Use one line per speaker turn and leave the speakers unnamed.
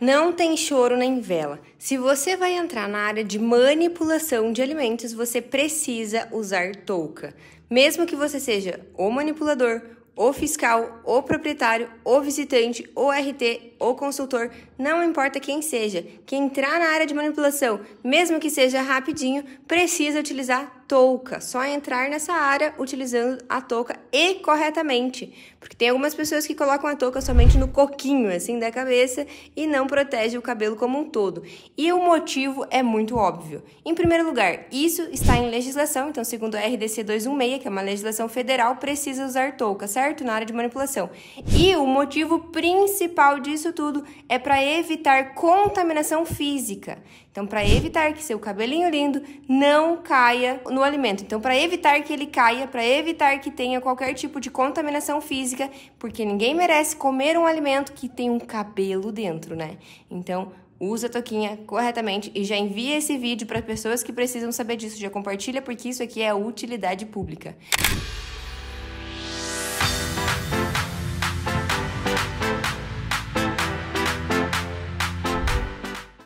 Não tem choro nem vela. Se você vai entrar na área de manipulação de alimentos, você precisa usar touca. Mesmo que você seja o manipulador, o fiscal, o proprietário, o visitante, o RT, o consultor, não importa quem seja, que entrar na área de manipulação, mesmo que seja rapidinho, precisa utilizar touca. Só entrar nessa área utilizando a touca e corretamente. Porque tem algumas pessoas que colocam a touca somente no coquinho, assim, da cabeça e não protege o cabelo como um todo. E o motivo é muito óbvio. Em primeiro lugar, isso está em legislação, então, segundo a RDC 216, que é uma legislação federal, precisa usar touca, certo? Na área de manipulação. E o motivo principal disso tudo é para evitar contaminação física. Então, para evitar que seu cabelinho lindo não caia no alimento. Então, para evitar que ele caia, para evitar que tenha qualquer tipo de contaminação física, porque ninguém merece comer um alimento que tem um cabelo dentro, né? Então, usa a toquinha corretamente e já envia esse vídeo para pessoas que precisam saber disso. Já compartilha, porque isso aqui é utilidade pública.